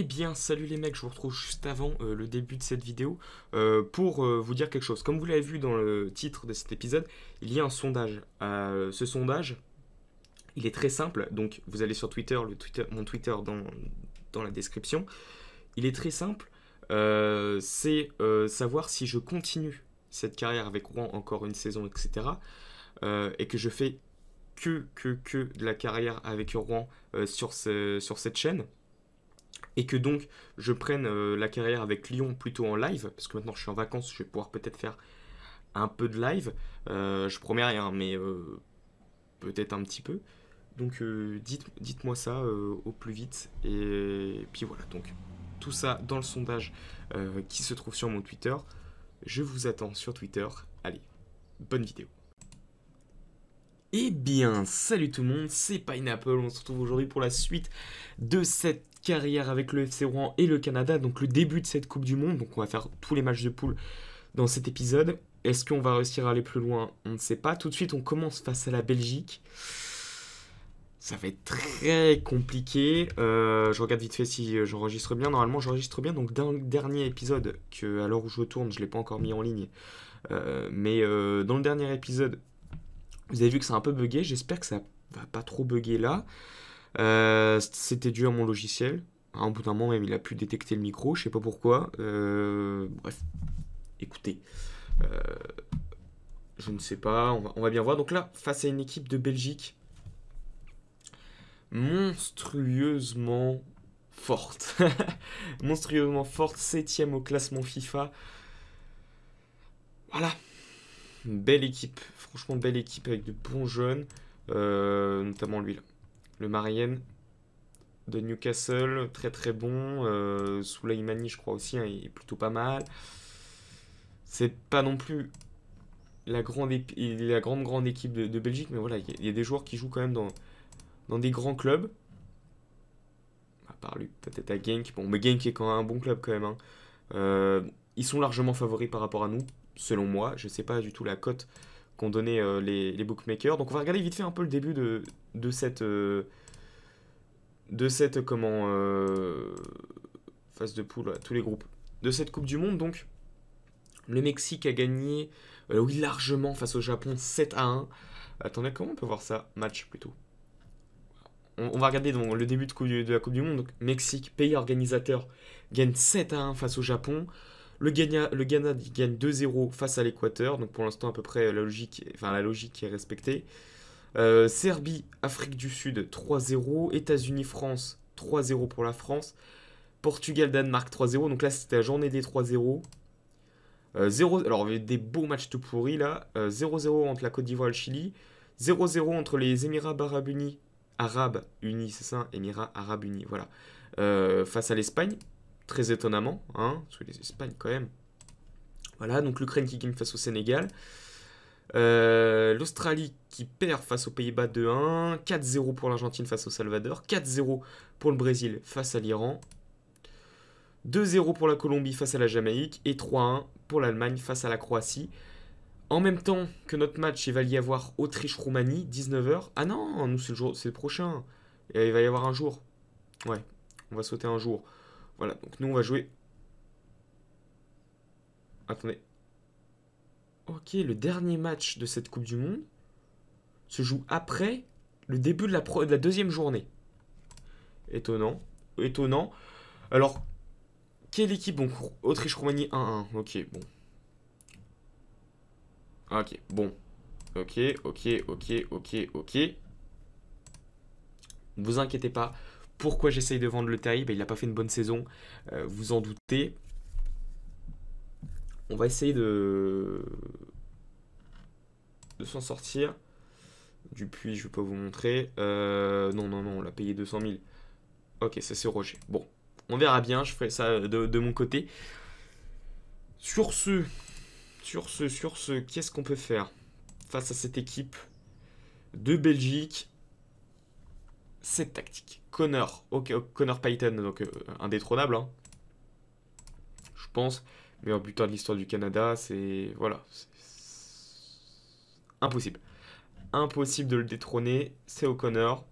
Eh bien, salut les mecs, je vous retrouve juste avant euh, le début de cette vidéo euh, pour euh, vous dire quelque chose. Comme vous l'avez vu dans le titre de cet épisode, il y a un sondage. ce sondage, il est très simple, donc vous allez sur Twitter, Twitter mon Twitter dans, dans la description. Il est très simple, c'est savoir si je continue cette carrière avec Rouen encore une saison, etc. et que je fais que, que, que de la carrière avec Rouen sur, sur cette chaîne et que donc je prenne euh, la carrière avec Lyon plutôt en live, parce que maintenant je suis en vacances, je vais pouvoir peut-être faire un peu de live. Euh, je promets rien, mais euh, peut-être un petit peu. Donc dites, dites-moi ça au plus vite. Et puis voilà, donc tout ça dans le sondage qui se trouve sur mon Twitter. Je vous attends sur Twitter. Allez, bonne vidéo. Eh bien, salut tout le monde, c'est Pineapple, on se retrouve aujourd'hui pour la suite de cette carrière avec le FC Rouen et le Canada, donc le début de cette Coupe du Monde. Donc on va faire tous les matchs de poule dans cet épisode. Est-ce qu'on va réussir à aller plus loin On ne sait pas. Tout de suite, on commence face à la Belgique. Ça va être très compliqué. Euh, je regarde vite fait si j'enregistre bien. Normalement, j'enregistre bien. Donc, dans le dernier épisode, que à l'heure où je tourne, je ne l'ai pas encore mis en ligne. Euh, mais euh, dans le dernier épisode, vous avez vu que c'est un peu bugué. J'espère que ça va pas trop buguer là. Euh, c'était dû à mon logiciel. un bout d'un moment, même, il a pu détecter le micro, je sais pas pourquoi. Euh, bref, écoutez. Euh, je ne sais pas, on va, bien voir. Donc là, face à une équipe de Belgique monstrueusement forte. monstrueusement forte, septième au classement FIFA. Voilà. belle équipe, franchement belle équipe avec de bons jeunes, notamment lui là le Marien de Newcastle, très très bon. Euh, je crois aussi, hein, est plutôt pas mal. C'est pas non plus la grande, grande, équipe de, Belgique, mais voilà, il y, a des joueurs qui jouent quand même dans, dans des grands clubs. À part lui, peut-être à Genk. Bon, mais Genk est quand même un bon club quand même. Hein. Euh, ils sont largement favoris par rapport à nous, selon moi. Je sais pas du tout la cote qu'ont donné euh, les, bookmakers. Donc on va regarder vite fait un peu le début de, cette... Euh, de cette, comment... phase euh, de poule, à tous les groupes. De cette Coupe du Monde, donc, le Mexique a gagné, oui, largement face au Japon, 7 à 1. Attendez, comment on peut voir ça Match, plutôt on, va regarder donc, le début de, de, la Coupe du Monde. Donc, Mexique, pays organisateur, gagne 7 à 1 face au Japon. Le Ghana, le Ghana gagne 2-0 face à l'Équateur, donc pour l'instant à peu près la logique, enfin la logique est respectée. Euh, Serbie, Afrique du Sud 3-0, États-Unis, France 3-0 pour la France, Portugal, Danemark 3-0. Donc là c'était la journée des 3-0. 0, euh, alors des beaux matchs tout pourris là. 0-0 euh, entre la Côte d'Ivoire et le Chili. 0-0 entre les Émirats Arabes Unis. Arabes Unis, c'est ça Émirats Arabes Unis, voilà. face à l'Espagne très étonnamment, hein, Sous les Espagnes quand même. Voilà, donc l'Ukraine qui gagne face au Sénégal. Euh, L'Australie qui perd face aux Pays-Bas 2-1. 4-0 pour l'Argentine face au Salvador. 4-0 pour le Brésil face à l'Iran. 2-0 pour la Colombie face à la Jamaïque. Et 3-1 pour l'Allemagne face à la Croatie. En même temps que notre match, il va y avoir Autriche-Roumanie, 19h. Ah non, nous c'est le prochain. Il va y avoir un jour. Ouais, on va sauter un jour. Voilà, donc nous on va jouer... Attendez. Ok, le dernier match de cette Coupe du Monde se joue après le début de la, deuxième journée. Étonnant. Étonnant. Alors, quelle équipe Donc, Autriche-Roumanie 1-1. Ok, bon. Ah, ok, bon. Ok, ok, ok, ok, ok. Ne vous inquiétez pas, pourquoi j'essaye de vendre le Terry bah, Il n'a pas fait une bonne saison, euh, vous en doutez. On va essayer de, de s'en sortir. du puits. je ne vais pas vous montrer. Euh, non, non, non, on l'a payé 200 000. Ok, ça c'est Roger. Bon, on verra bien, je ferai ça de, de mon côté. Sur ce, sur ce, sur ce, qu'est-ce qu'on peut faire face à cette équipe de Belgique cette tactique. Connor, oh, Connor Payton, donc euh, indétrônable, hein. je pense. mais Meilleur buteur de l'histoire du Canada, c'est. Voilà. Impossible. Impossible de le détrôner, c'est O'Connor.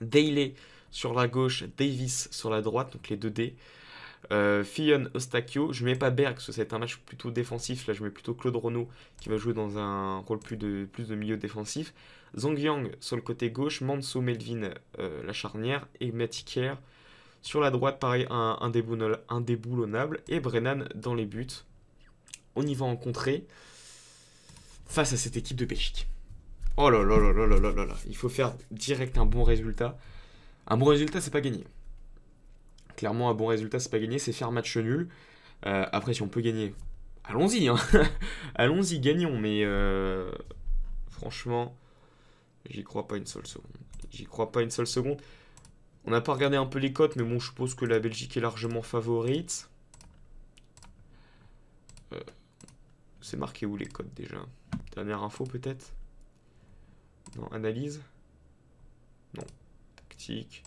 Daley sur la gauche, Davis sur la droite, donc les deux D. Euh, Fillon, Ostakio, je mets pas Berg, parce que c'est un match plutôt défensif, là je mets plutôt Claude Renault qui va jouer dans un rôle plus de, plus de milieu défensif. Zong Yang sur le côté gauche, Manso Melvin euh, la charnière et Matikier sur la droite, pareil, un, déboulonnable, et Brennan dans les buts. On y va en contrée face à cette équipe de Belgique. Oh là là là là là là là là, il faut faire direct un bon résultat. Un bon résultat, c'est pas gagné. Clairement, un bon résultat, c'est pas gagné, c'est faire match nul. Euh, après, si on peut gagner, allons-y. Hein. allons-y, gagnons. Mais euh, franchement, J'y crois pas une seule seconde. J'y crois pas une seule seconde. On n'a pas regardé un peu les cotes, mais bon, je suppose que la Belgique est largement favorite. Euh, c'est marqué où les cotes déjà Dernière info peut-être Non, analyse Non. Tactique.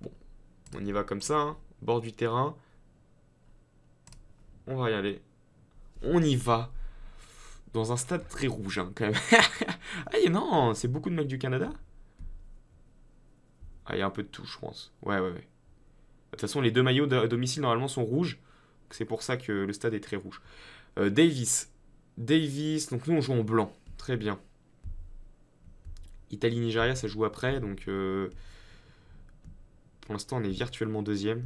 Bon, on y va comme ça. Hein. Bord du terrain. On va y aller. On y va. Dans un stade très rouge, hein, quand même. ah, non, c'est beaucoup de mecs du Canada. Ah, il y a un peu de tout, je pense. Ouais, ouais, ouais. De toute façon, les deux maillots à domicile, normalement, sont rouges. C'est pour ça que le stade est très rouge. Euh, Davis. Davis, donc nous, on joue en blanc. Très bien. Italie-Nigeria, ça joue après, donc... Euh, pour l'instant, on est virtuellement deuxième.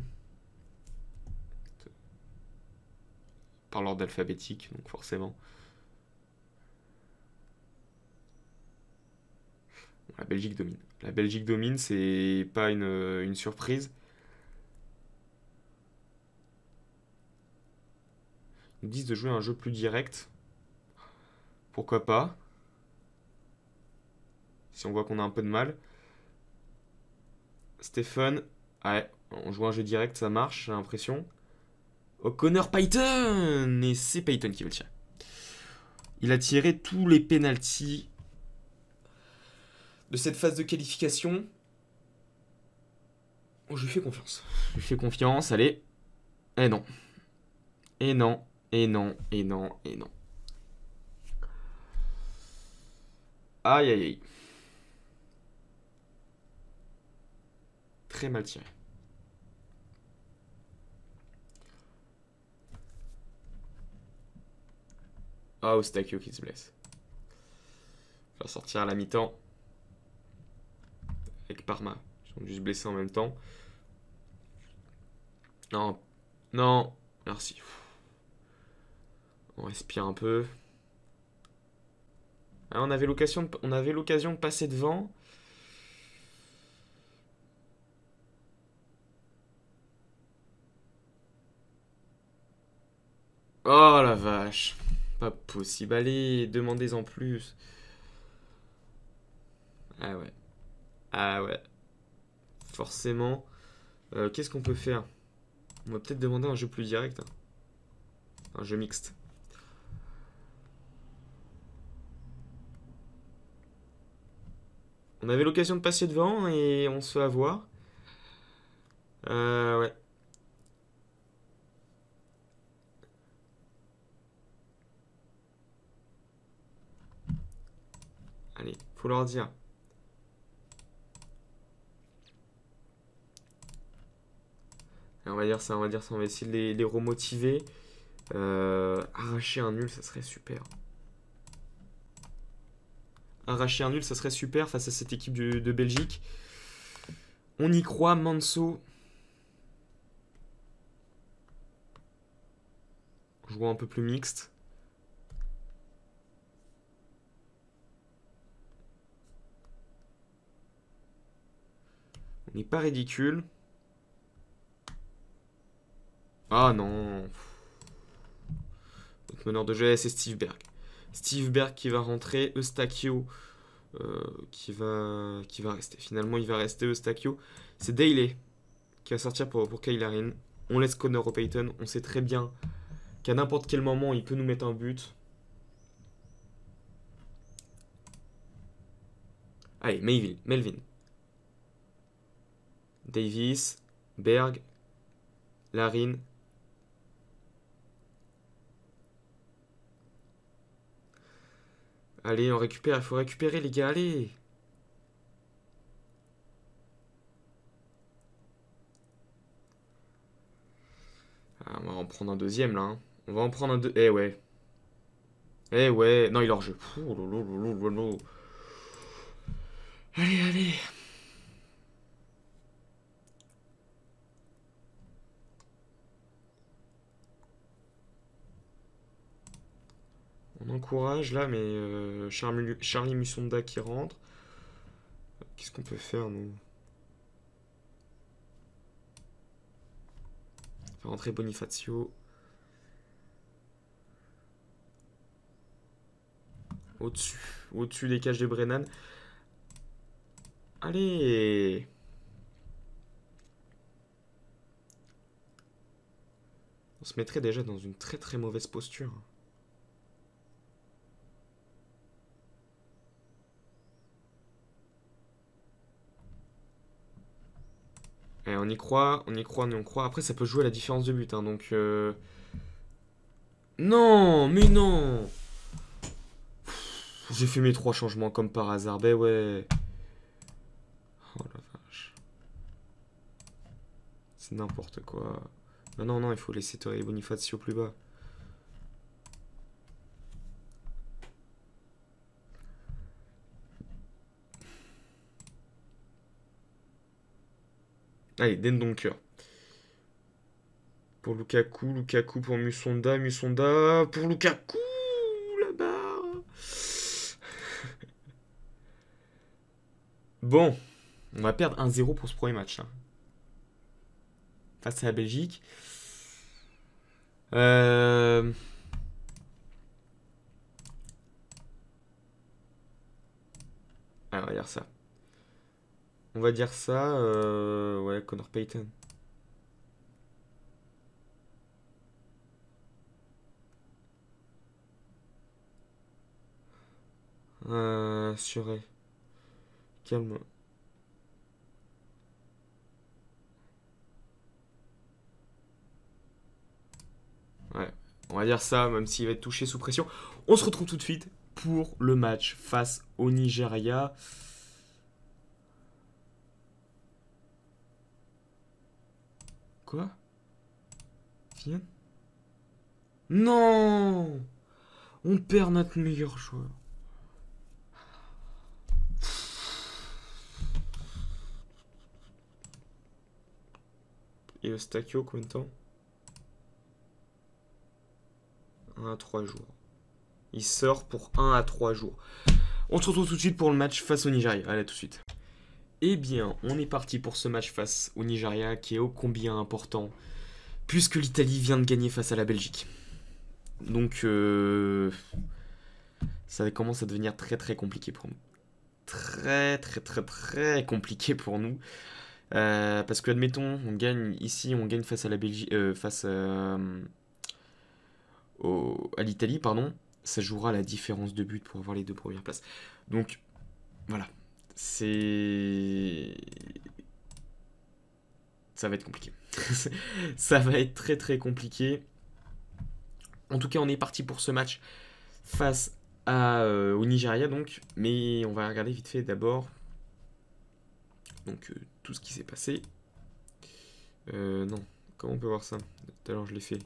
Par l'ordre alphabétique, donc forcément. La Belgique domine. La Belgique domine, c'est pas une, surprise. Ils nous disent de jouer un jeu plus direct. Pourquoi pas Si on voit qu'on a un peu de mal. Stéphane. Ouais, on joue un jeu direct, ça marche, j'ai l'impression. O'Connor Payton Et c'est Payton qui veut le tirer. Il a tiré tous les pénalties de cette phase de qualification, oh, je lui fais confiance. Je lui fais confiance, allez. Et eh non. Et eh non, et eh non, et non, et non. Aïe, aïe, aïe. Très mal tiré. Ah, oh, Stakio qui se blesse. va sortir à la mi-temps avec Parma. Ils sont juste blessés en même temps. Non. Non. Merci. On respire un peu. Ah, on avait l'occasion on avait l'occasion de passer devant. Oh la vache. Pas possible. Allez, demandez en plus. Ah ouais. Ah ouais. Forcément. Euh, qu'est-ce qu'on peut faire On va peut-être demander un jeu plus direct. Hein. Un jeu mixte. On avait l'occasion de passer devant et on se fait avoir. Euh, ouais. Allez, faut leur dire. on va dire ça, on va dire essayer de les, remotiver. Euh, arracher un nul, ça serait super. Arracher un nul, ça serait super face à cette équipe de, Belgique. On y croit, Manso. joue un peu plus mixte. On n'est pas ridicule. Ah non. Notre meneur de jeu, c'est Steve Berg. Steve Berg qui va rentrer, Eustachio euh, qui, va, qui va rester. Finalement, il va rester Eustachio. C'est Daley qui va sortir pour, pour Kylarin. On laisse Connor au Payton. On sait très bien qu'à n'importe quel moment, il peut nous mettre un but. Allez, Melvin. Melvin. Davis, Berg, Larine. Allez, on récupère, il faut récupérer les gars, allez ah, On va en prendre un deuxième là. Hein. On va en prendre un deuxième. Eh ouais. Eh ouais. Non, il est hors jeu. Oh allez, allez. On encourage là, mais euh, Charlie, Musonda qui rentre. Qu'est-ce qu'on peut faire, nous Faire rentrer Bonifacio. Au-dessus au -dessus des cages de Brennan. Allez On se mettrait déjà dans une très très mauvaise posture. Eh, on y croit, on y croit, on y croit. Après, ça peut jouer à la différence de but, hein, donc... Euh, non, mais non J'ai fait mes trois changements comme par hasard, ben ouais Oh la vache. C'est n'importe quoi. Non, ben non, non, il faut laisser Torrey Bonifacio plus bas. Allez, Den Pour Lukaku, Lukaku pour Musonda, Musonda pour Lukaku, la barre. bon, on va perdre 1-0 pour ce premier match. Hein. Face à la Belgique. Euh. Alors, ah, regarde ça. On va dire ça, euh, ouais, Connor Payton. assuré. Euh, Calme. Ouais, on va dire ça, même s'il va être touché sous pression. On se retrouve tout de suite pour le match face au Nigeria. Quoi Non On perd notre meilleur joueur. Et Eustachio, combien de temps 1 à 3 jours. Il sort pour 1 à 3 jours. On se retrouve tout de suite pour le match face au Nigeria. Allez, tout de suite. Eh bien, on est parti pour ce match face au Nigeria qui est ô combien important, puisque l'Italie vient de gagner face à la Belgique. Donc, euh, ça commence à devenir très très compliqué pour nous. Très très très très compliqué pour nous. Euh, parce que, admettons, on gagne ici, on gagne face à la Belgique, euh, face à, l'Italie, pardon. Ça jouera la différence de but pour avoir les deux premières places. Donc, voilà c'est... Ça va être compliqué. ça va être très très compliqué. En tout cas, on est parti pour ce match face euh, au Nigeria, donc. Mais on va regarder vite fait d'abord donc, euh, tout ce qui s'est passé. Euh, non, comment on peut voir ça Tout à l'heure, je l'ai fait.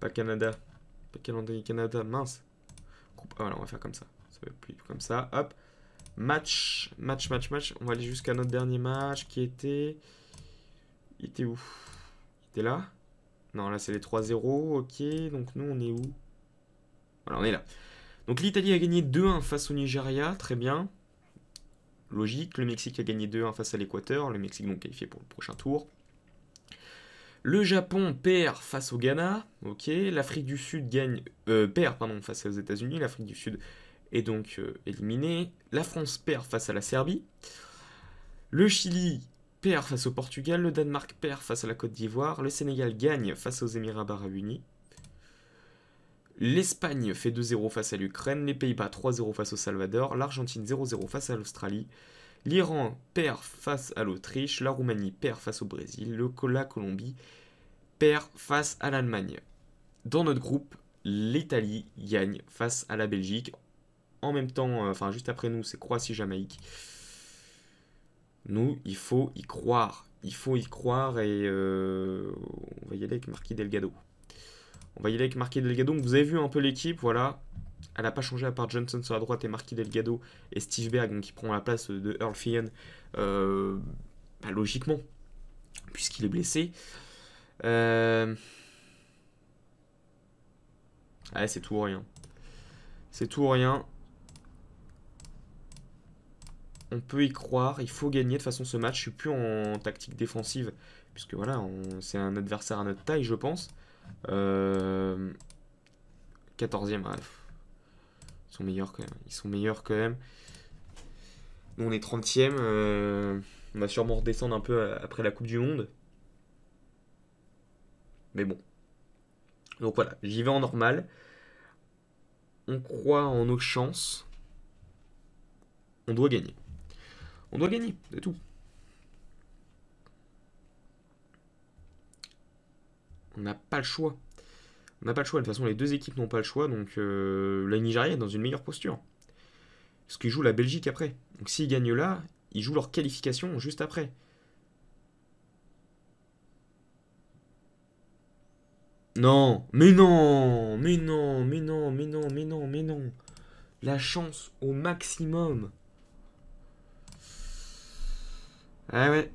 Pas Canada. Pas calendrier Canada, mince. Ah, on va faire comme ça. Ça va plus comme ça. Hop. Match, match, match, match. On va aller jusqu'à notre dernier match qui était... Il était où Il était là Non, là c'est les 3-0, ok. Donc nous on est où Voilà, on est là. Donc l'Italie a gagné 2-1 face au Nigeria, très bien. Logique, le Mexique a gagné 2-1 face à l'Équateur, le Mexique donc qualifié pour le prochain tour. Le Japon perd face au Ghana, ok. L'Afrique du Sud gagne, euh, perd pardon, face aux États-Unis. L'Afrique du Sud est donc euh, éliminé. La France perd face à la Serbie. Le Chili perd face au Portugal. Le Danemark perd face à la Côte d'Ivoire. Le Sénégal gagne face aux Émirats Arabes Unis. L'Espagne fait 2-0 face à l'Ukraine. Les Pays-Bas 3-0 face au Salvador. L'Argentine 0-0 face à l'Australie. L'Iran perd face à l'Autriche. La Roumanie perd face au Brésil. Le, la Colombie perd face à l'Allemagne. Dans notre groupe, l'Italie gagne face à la Belgique en même temps, euh, enfin juste après nous, c'est croix jamaïque Nous, il faut y croire. Il faut y croire et euh, on va y aller avec Marquis Delgado. On va y aller avec Marquis Delgado. Donc, vous avez vu un peu l'équipe, voilà. Elle n'a pas changé à part Johnson sur la droite et Marquis Delgado et Steve Berg donc, qui prend la place de Earl Fian. Euh, bah, logiquement, puisqu'il est blessé. Ah, c'est tout ou rien. C'est tout ou rien on peut y croire, il faut gagner de façon ce match. Je suis plus en tactique défensive, puisque voilà, c'est un adversaire à notre taille, je pense. 14e, euh, bref. Ils sont meilleurs quand même. Ils sont meilleurs quand même. Nous, on est 30e. Euh, on va sûrement redescendre un peu euh, après la Coupe du Monde. Mais bon. Donc voilà, j'y vais en normal. On croit en nos chances. On doit gagner. On doit gagner, c'est tout. On n'a pas le choix. On n'a pas le choix. De toute façon, les deux équipes n'ont pas le choix. Donc, euh, la Nigeria est dans une meilleure posture. Parce qu'ils jouent la Belgique après. Donc, s'ils gagnent là, ils jouent leur qualification juste après. Non, mais non, mais non, mais non, mais non, mais non, mais non. La chance au maximum. Ah ouais.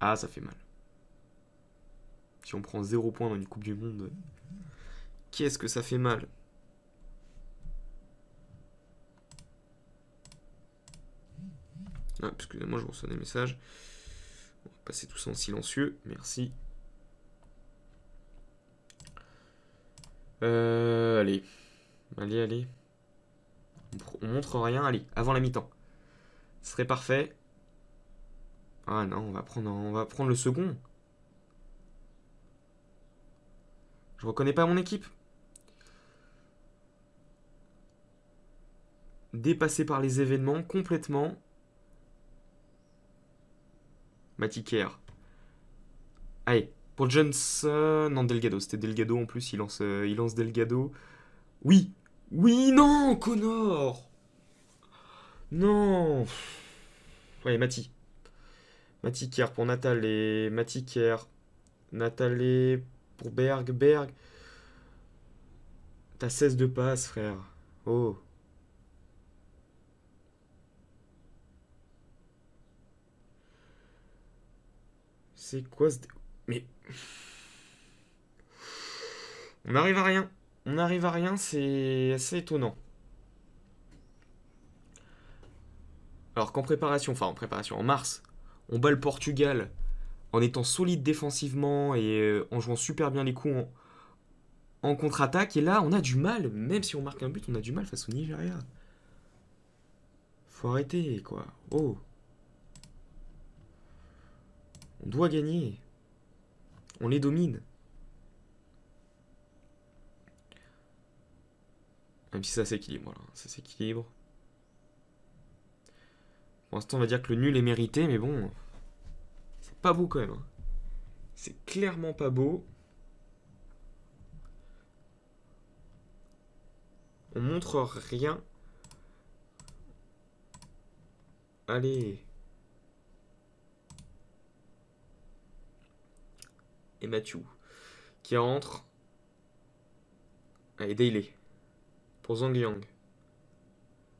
Ah, ça fait mal. Si on prend 0 points dans une Coupe du Monde, qu'est-ce que ça fait mal Ah, excusez-moi, je reçois des messages. On va passer tout ça en silencieux. Merci. Euh, allez. Allez, allez. On, montre rien, allez, avant la mi-temps. Ce serait parfait. Ah non, on va prendre, on va prendre le second. Je reconnais pas mon équipe. Dépassé par les événements complètement. Matiker. Allez, pour Johnson. Non, Delgado. C'était Delgado en plus. Il lance, euh, il lance Delgado. Oui, oui, non, Connor Non Ouais, Mati. Mati Kerr pour Nathalie. Mati Kerr. Nathalie pour Berg. Berg. T'as 16 de passe, frère. Oh. C'est quoi ce... Mais... On n'arrive à rien. On n'arrive à rien, c'est assez étonnant. Alors qu'en préparation, enfin en préparation, en mars, on bat le Portugal en étant solide défensivement et euh, en jouant super bien les coups en, en contre-attaque. Et là, on a du mal, même si on marque un but, on a du mal face au Nigeria. Faut arrêter, quoi. Oh. On doit gagner. On les domine. Même si ça s'équilibre, voilà. Ça s'équilibre. Pour l'instant, on va dire que le nul est mérité, mais bon... C'est pas beau quand même. Hein. C'est clairement pas beau. On montre rien. Allez. Et Mathieu. Qui rentre. Allez, Daily pour Zhang Yang,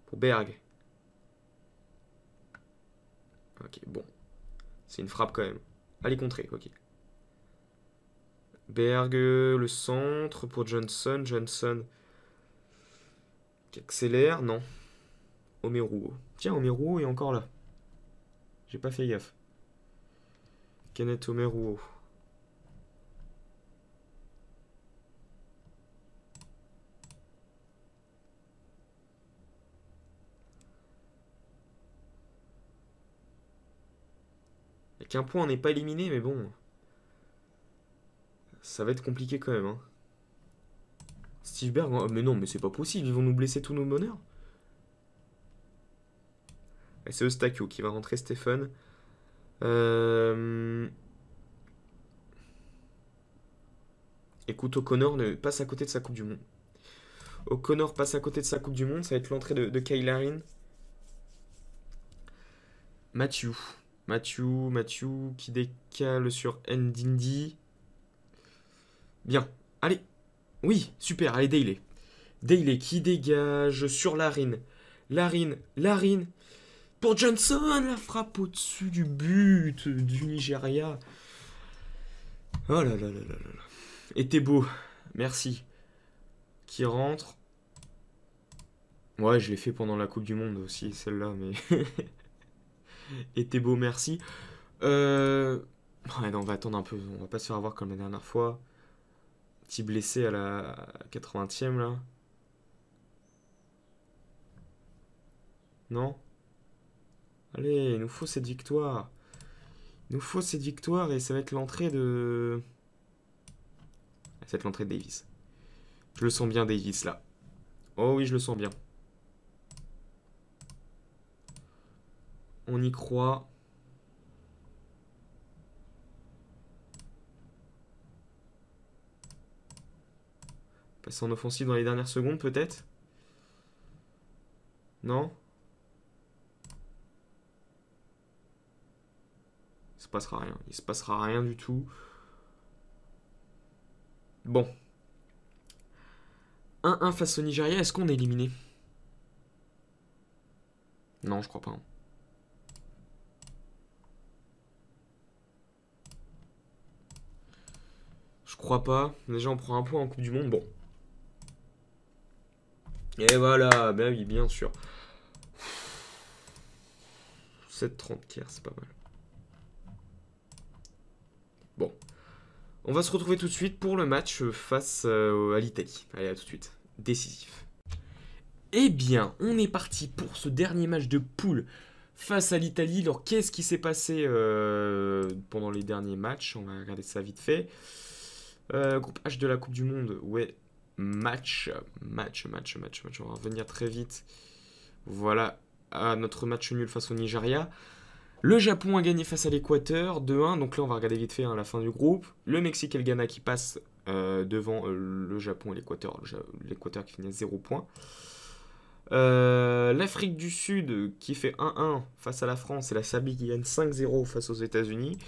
pour Berg. Ok, bon. C'est une frappe quand même. Allez, contrer, ok. Berg, euh, le centre pour Johnson. Johnson qui accélère, non. Omeruo. Tiens, Omeruo est encore là. J'ai pas fait gaffe. Kenneth Omeruo. Qu'un point, n'est pas éliminé, mais bon. Ça va être compliqué quand même. Hein. Steve Berg, oh, mais non, mais c'est pas possible. Ils vont nous blesser tous nos bonheurs. Et c'est Eustachio qui va rentrer Stephen. Euh, écoute, O'Connor ne passe à côté de sa Coupe du Monde. O'Connor passe à côté de sa Coupe du Monde. Ça va être l'entrée de, de Kyle Mathieu. Mathieu, Mathieu qui décale sur Ndindi. Bien, allez. Oui, super, allez, Daily. Daily qui dégage sur Larine. Larine, Larine. Pour Johnson, la frappe au-dessus du but du Nigeria. Oh là là là là là. Et t'es beau. Merci. Qui rentre. Ouais, je l'ai fait pendant la Coupe du Monde aussi, celle-là, mais... et beau merci. Euh, on va attendre un peu, on va pas se faire avoir comme la dernière fois. Petit blessé à la 80 e là. Non Allez, il nous faut cette victoire. Il nous faut cette victoire et ça va être l'entrée de... Ça va être l'entrée de Davis. Je le sens bien Davis là. Oh oui, je le sens bien. On y croit. Passer en offensive dans les dernières secondes, peut-être Non Il se passera rien. Il se passera rien du tout. Bon. 1-1 face au Nigeria, est-ce qu'on est éliminé Non, je crois pas. Hein. crois pas. Déjà, on prend un point en Coupe du Monde. Bon. Et voilà, bah oui, bien sûr. 7,30 tiers, c'est pas mal. Bon. On va se retrouver tout de suite pour le match face à euh, l'Italie. Allez, à tout de suite. Décisif. Eh bien, on est parti pour ce dernier match de poule face à l'Italie. Alors, qu'est-ce qui s'est passé euh, pendant les derniers matchs On va regarder ça vite fait. Euh, groupe H de la Coupe du Monde, ouais, match, match, match, match, match. On va revenir très vite. Voilà, à notre match nul face au Nigeria. Le Japon a gagné face à l'Équateur 2-1, donc là on va regarder vite fait hein, la fin du groupe. Le Mexique et le Ghana qui passent euh, devant euh, le Japon et l'Équateur, l'Équateur qui finit à 0 points. L'Afrique du Sud qui fait 1-1 face à la France et la Serbie qui gagne 5-0 face aux États-Unis.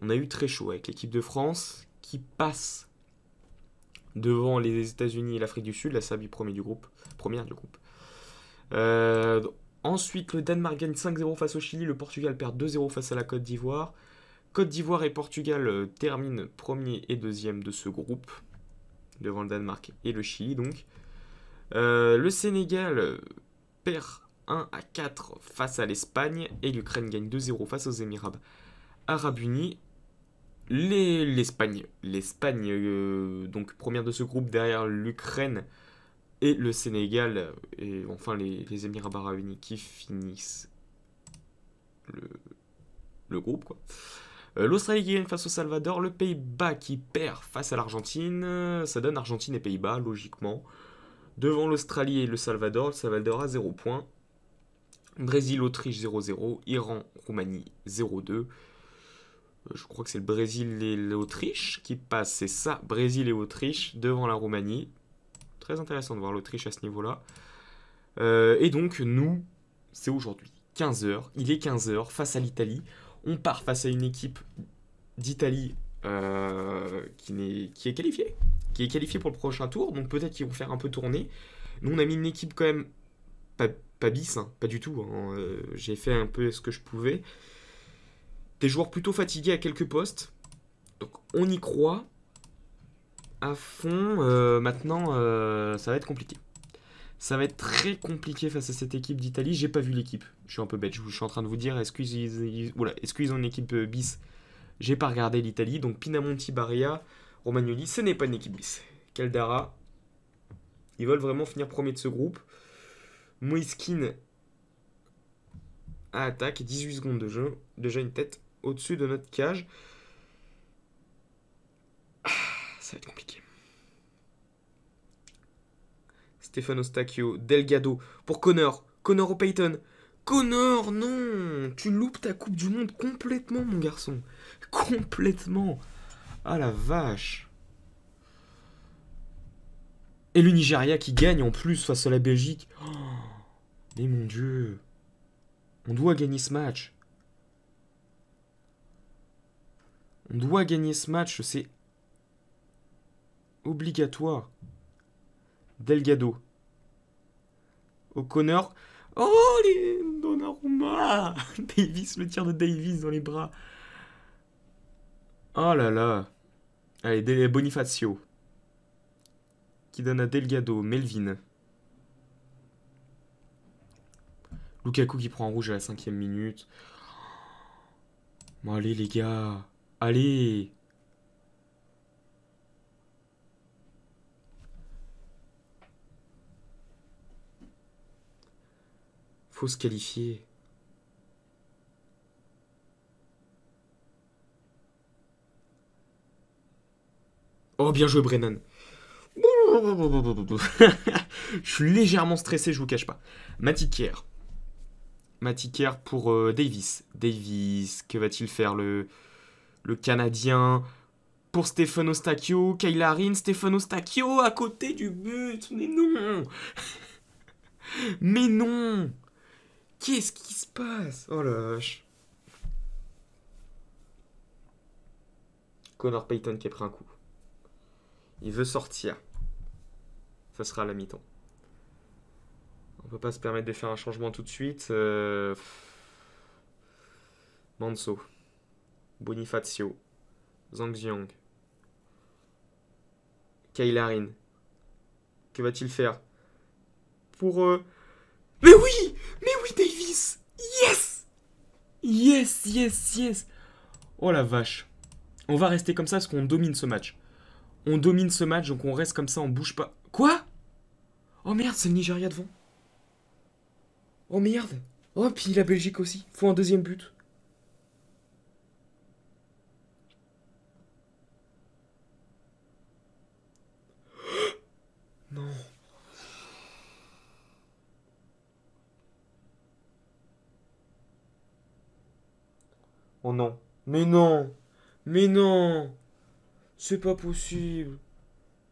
On a eu très chaud avec l'équipe de France qui passe devant les États-Unis et l'Afrique du Sud, la Serbie premier du groupe, première du groupe. Euh, ensuite, le Danemark gagne 5-0 face au Chili, le Portugal perd 2-0 face à la Côte d'Ivoire. Côte d'Ivoire et Portugal euh, terminent premier et deuxième de ce groupe, devant le Danemark et le Chili donc. Euh, le Sénégal perd 1 à 4 face à l'Espagne et l'Ukraine gagne 2-0 face aux Émirats Arabes Unis l'Espagne. L'Espagne, euh, donc première de ce groupe derrière l'Ukraine et le Sénégal, et enfin les, Émirats arabes unis qui finissent le, groupe. quoi. Euh, L'Australie qui gagne face au Salvador, le Pays-Bas qui perd face à l'Argentine, ça donne Argentine et Pays-Bas, logiquement. Devant l'Australie et le Salvador, le Salvador à 0 points. Brésil-Autriche 0-0, Iran-Roumanie 0-2. Euh, je crois que c'est le Brésil et l'Autriche qui passent. C'est ça, Brésil et Autriche devant la Roumanie. Très intéressant de voir l'Autriche à ce niveau-là. Euh, et donc, nous, c'est aujourd'hui, 15h. Il est 15h face à l'Italie. On part face à une équipe d'Italie euh, qui, est, qualifiée. Qui est qualifiée pour le prochain tour. Donc, peut-être qu'ils vont faire un peu tourner. Nous, on a mis une équipe quand même pas, bis, hein, pas du tout. Hein. J'ai fait un peu ce que je pouvais. Des joueurs plutôt fatigués à quelques postes. Donc on y croit à fond. Euh, maintenant, euh, ça va être compliqué. Ça va être très compliqué face à cette équipe d'Italie. J'ai pas vu l'équipe. Je suis un peu bête. Je suis en train de vous dire, est-ce qu'ils ont une équipe euh, bis J'ai pas regardé l'Italie. Donc Pinamonti, Baria, Romagnoli, ce n'est pas une équipe bis. Caldara, ils veulent vraiment finir premier de ce groupe. Moiskin à attaque, 18 secondes de jeu, déjà une tête au-dessus de notre cage. Ah, ça va être compliqué. Stefano Stacchio, Delgado, pour Connor, Connor au Payton. Connor, non Tu loupes ta Coupe du Monde complètement, mon garçon. Complètement. Ah la vache. Et le Nigeria qui gagne en plus face à la Belgique. Oh, mais mon dieu. On doit gagner ce match. On doit gagner ce match, c'est obligatoire. Delgado. O'Connor. Oh, les Donnarumma Davis, le tir de Davis dans les bras. Oh là là. Allez, Bonifacio. Qui donne à Delgado, Melvin. Lukaku qui prend en rouge à la cinquième minute. Bon, allez les gars. Allez Faut se qualifier. Oh, bien joué, Brennan. je suis légèrement stressé, je vous cache pas. Matikier. Matikier pour euh, Davis. Davis, que va-t-il faire le le Canadien, pour Stéphano Stachio. Kailarin, Stéphane Ostacchio à côté du but. Mais non Mais non Qu'est-ce qui se passe Oh la vache. Connor Payton qui a pris un coup. Il veut sortir. Ça sera à la mi-temps. On peut pas se permettre de faire un changement tout de suite. Euh, Bonifacio, Zhang Xiang, Kailarin. Que va-t-il faire Pour... eux. Mais oui Mais oui, Davis Yes Yes, yes, yes Oh la vache. On va rester comme ça parce qu'on domine ce match. On domine ce match, donc on reste comme ça, on bouge pas. Quoi Oh merde, c'est le Nigeria devant. Oh merde Oh, puis la Belgique aussi. Faut un deuxième but. Oh non. Mais non Mais non C'est pas possible.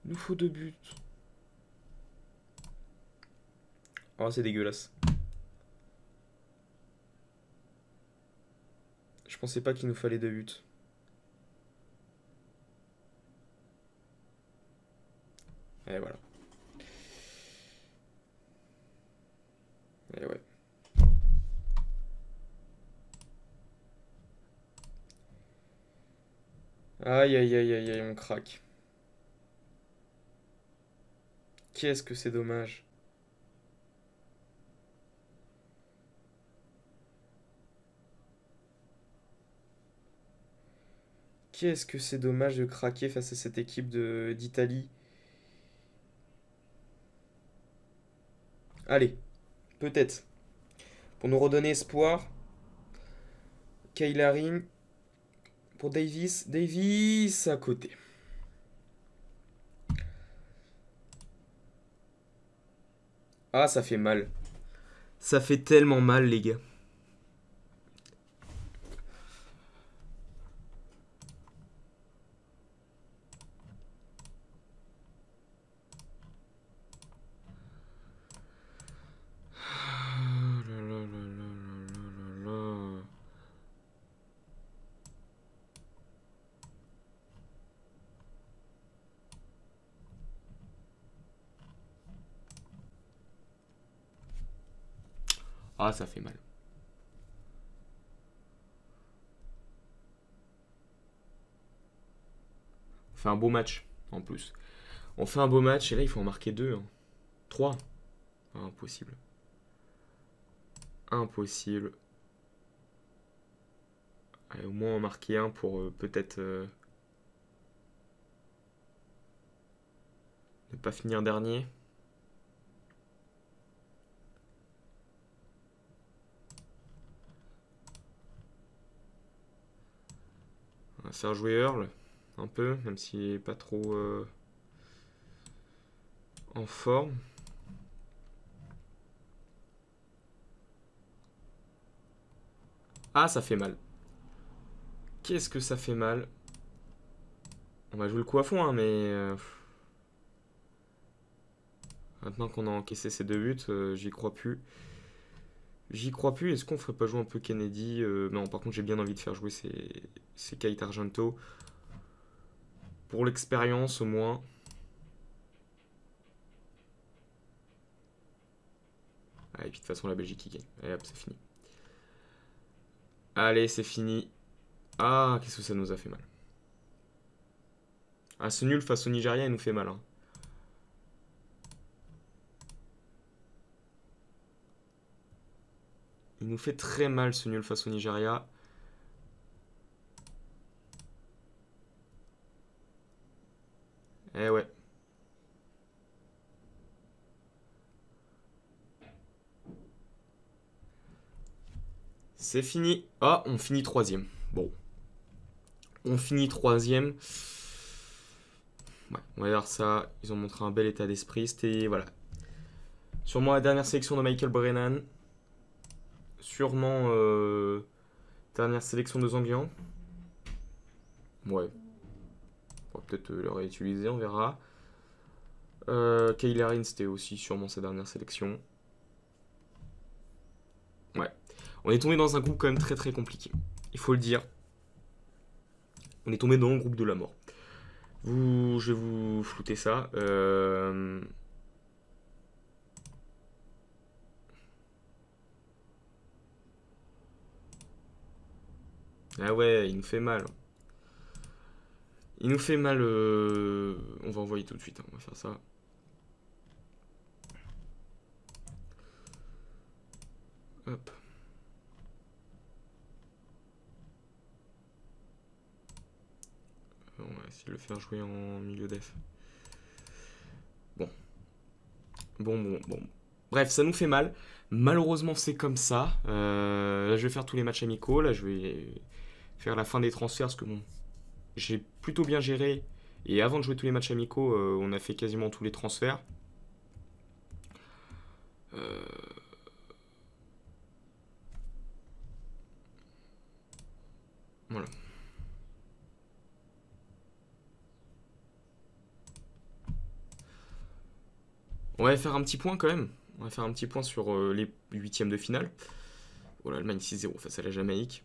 Il nous faut deux buts. Oh, c'est dégueulasse. Je pensais pas qu'il nous fallait deux buts. Et voilà. Et ouais. Aïe, aïe, aïe, aïe, aïe, on craque. Qu'est-ce que c'est dommage. Qu'est-ce que c'est dommage de craquer face à cette équipe d'Italie. Allez, peut-être. Pour nous redonner espoir, Kaylarin pour Davis. Davis à côté. Ah, ça fait mal. Ça fait tellement mal, les gars. ça fait mal. On fait un beau match, en plus. On fait un beau match, et là, il faut en marquer deux. Hein. Trois. impossible. Impossible. au moins en marquer un pour euh, peut-être... Euh, ne pas finir dernier. faire jouer Earl un peu, même s'il n'est pas trop euh, en forme. Ah, ça fait mal. Qu'est-ce que ça fait mal On va jouer le coup à fond, hein, mais... Euh, maintenant qu'on a encaissé ces deux buts, euh, j'y crois plus. J'y crois plus. Est-ce qu'on ferait pas jouer un peu Kennedy euh, Non, par contre, j'ai bien envie de faire jouer ces, ces Argento. Pour l'expérience, au moins. Ah, et puis de toute façon, la Belgique qui gagne. Et hop, c'est fini. Allez, c'est fini. Ah, qu'est-ce que ça nous a fait mal. Ah, ce nul face au Nigeria, il nous fait mal. Hein. Il nous fait très mal ce nul face au Nigeria. Eh ouais. C'est fini. Ah, on finit troisième. Bon. On finit troisième. Ouais, on va voir ça. Ils ont montré un bel état d'esprit. C'était, voilà. Sûrement la dernière sélection de Michael Brennan. Sûrement euh, dernière sélection de Zambian. Ouais. On va peut-être euh, le réutiliser, on verra. Euh, c'était aussi sûrement sa dernière sélection. Ouais. On est tombé dans un groupe quand même très très compliqué. Il faut le dire. On est tombé dans le groupe de la mort. Vous, je vais vous flouter ça. Euh... Ah ouais, il nous fait mal. Hein. Il nous fait mal. Euh, on va envoyer tout de suite, hein, on va faire ça. Hop. On va essayer de le faire jouer en milieu def. Bon. Bon, bon, bon. Bref, ça nous fait mal. Malheureusement, c'est comme ça. Euh, là, je vais faire tous les matchs amicaux. Là, je vais faire la fin des transferts parce que j'ai plutôt bien géré. Et avant de jouer tous les matchs amicaux, euh, on a fait quasiment tous les transferts. Euh, voilà. On va faire un petit point quand même. On va faire un petit point sur euh, les huitièmes de finale. Voilà, oh, l'Allemagne 6-0 face à la Jamaïque.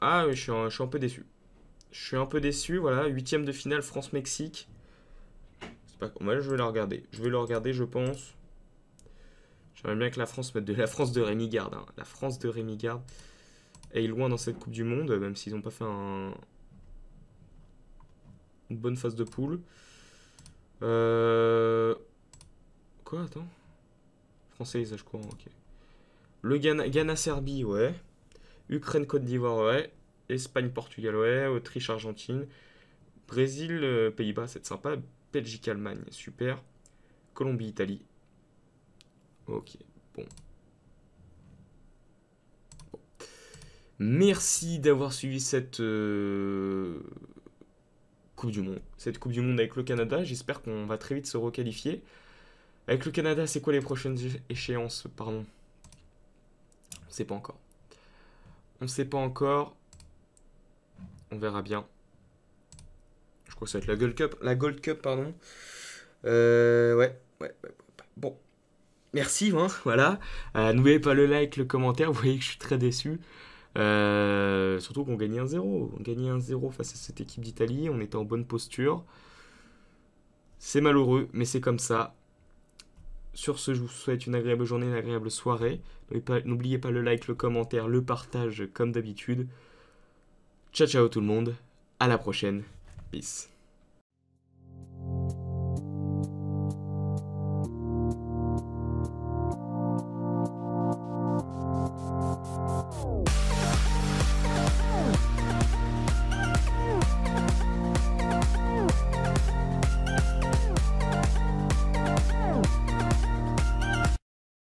Ah, je suis, je suis un peu déçu. Je suis un peu déçu, voilà. Huitième de finale France-Mexique. C'est pas je vais la regarder. Je vais le regarder, je pense. J'aimerais bien que la France mette de la France de Rémi Garde. Hein. La France de Rémi Garde est loin dans cette Coupe du Monde, même s'ils n'ont pas fait un... une bonne phase de poule. Euh... Quoi, attends Français, je courant. Ok. Le Ghana, Ghana Serbie, ouais. Ukraine, Côte d'Ivoire, ouais. Espagne, Portugal, ouais. Autriche, Argentine. Brésil, euh, Pays-Bas, c'est sympa. Belgique, Allemagne, super. Colombie, Italie. Ok, bon. Merci d'avoir suivi cette euh, Coupe du Monde. Cette Coupe du Monde avec le Canada. J'espère qu'on va très vite se requalifier. Avec le Canada, c'est quoi les prochaines échéances Pardon. On ne sait pas encore. On ne sait pas encore. On verra bien. Je crois que ça va être la Gold Cup. La Gold Cup, pardon. Euh, ouais, ouais, Bon. Merci, hein, voilà. Euh, n'oubliez pas le like, le commentaire. Vous voyez que je suis très déçu. Euh, surtout qu'on gagnait 1-0. On gagnait 1-0 face à cette équipe d'Italie. On était en bonne posture. C'est malheureux, mais c'est comme ça. Sur ce, je vous souhaite une agréable journée, une agréable soirée. N'oubliez pas le like, le commentaire, le partage comme d'habitude. Ciao ciao tout le monde, à la prochaine, peace.